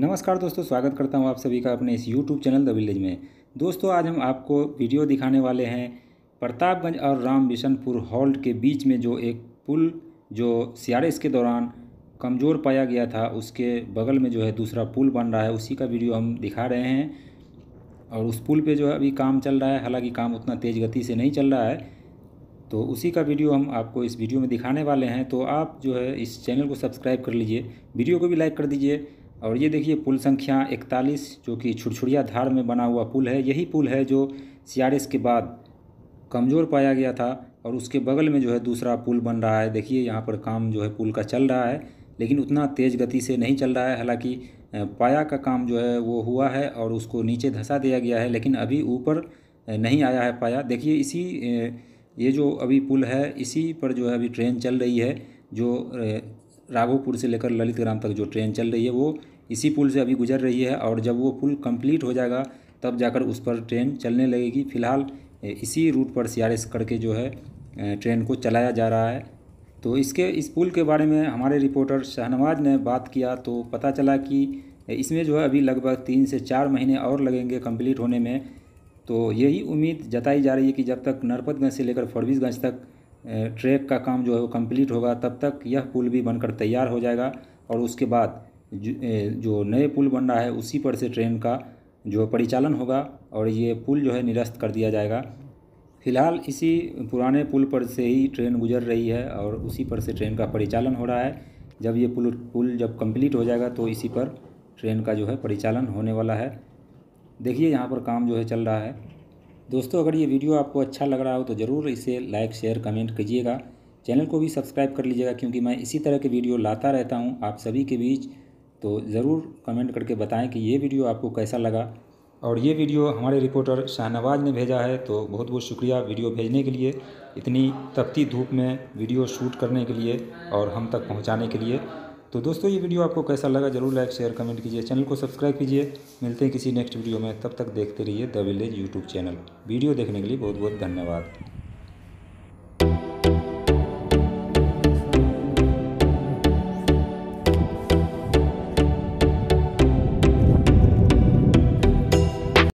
नमस्कार दोस्तों स्वागत करता हूँ आप सभी का अपने इस यूट्यूब चैनल द विलेज में दोस्तों आज हम आपको वीडियो दिखाने वाले हैं प्रतापगंज और राम बिशनपुर हॉल्ट के बीच में जो एक पुल जो सीआरएस के दौरान कमज़ोर पाया गया था उसके बगल में जो है दूसरा पुल बन रहा है उसी का वीडियो हम दिखा रहे हैं और उस पुल पर जो है अभी काम चल रहा है हालाँकि काम उतना तेज़ गति से नहीं चल रहा है तो उसी का वीडियो हम आपको इस वीडियो में दिखाने वाले हैं तो आप जो है इस चैनल को सब्सक्राइब कर लीजिए वीडियो को भी लाइक कर दीजिए और ये देखिए पुल संख्या 41 जो कि छुड़छुड़िया धार में बना हुआ पुल है यही पुल है जो सीआरएस के बाद कमज़ोर पाया गया था और उसके बगल में जो है दूसरा पुल बन रहा है देखिए यहाँ पर काम जो है पुल का चल रहा है लेकिन उतना तेज़ गति से नहीं चल रहा है हालाँकि पाया का काम जो है वो हुआ है और उसको नीचे धंसा दिया गया है लेकिन अभी ऊपर नहीं आया है पाया देखिए इसी ये जो अभी पुल है इसी पर जो है अभी ट्रेन चल रही है जो राघोपुर से लेकर ललित ग्राम तक जो ट्रेन चल रही है वो इसी पुल से अभी गुजर रही है और जब वो पुल कंप्लीट हो जाएगा तब जाकर उस पर ट्रेन चलने लगेगी फिलहाल इसी रूट पर सी करके जो है ट्रेन को चलाया जा रहा है तो इसके इस पुल के बारे में हमारे रिपोर्टर शाहनवाज ने बात किया तो पता चला कि इसमें जो है अभी लगभग तीन से चार महीने और लगेंगे कम्प्लीट होने में तो यही उम्मीद जताई जा रही है कि जब तक नरपतगंज से लेकर फरबिसगंज तक ट्रैक का काम जो है वो कंप्लीट होगा तब तक यह पुल भी बनकर तैयार हो जाएगा और उसके बाद जो नए पुल बन रहा है उसी पर से ट्रेन का जो परिचालन होगा और ये पुल जो है निरस्त कर दिया जाएगा फिलहाल इसी पुराने पुल पर से ही ट्रेन गुजर रही है और उसी पर से ट्रेन का परिचालन हो रहा है जब ये पुल पुल जब कंप्लीट हो जाएगा तो इसी पर ट्रेन का जो है परिचालन होने वाला है देखिए यहाँ पर काम जो है चल रहा है दोस्तों अगर ये वीडियो आपको अच्छा लग रहा हो तो ज़रूर इसे लाइक शेयर कमेंट कीजिएगा चैनल को भी सब्सक्राइब कर लीजिएगा क्योंकि मैं इसी तरह के वीडियो लाता रहता हूँ आप सभी के बीच तो ज़रूर कमेंट करके बताएं कि ये वीडियो आपको कैसा लगा और ये वीडियो हमारे रिपोर्टर शाहनवाज ने भेजा है तो बहुत बहुत शुक्रिया वीडियो भेजने के लिए इतनी तपती धूप में वीडियो शूट करने के लिए और हम तक पहुंचाने के लिए तो दोस्तों ये वीडियो आपको कैसा लगा जरूर लाइक शेयर कमेंट कीजिए चैनल को सब्सक्राइब कीजिए मिलते हैं किसी नेक्स्ट वीडियो में तब तक देखते रहिए the village YouTube channel video देखने के लिए बहुत बहुत धन्यवाद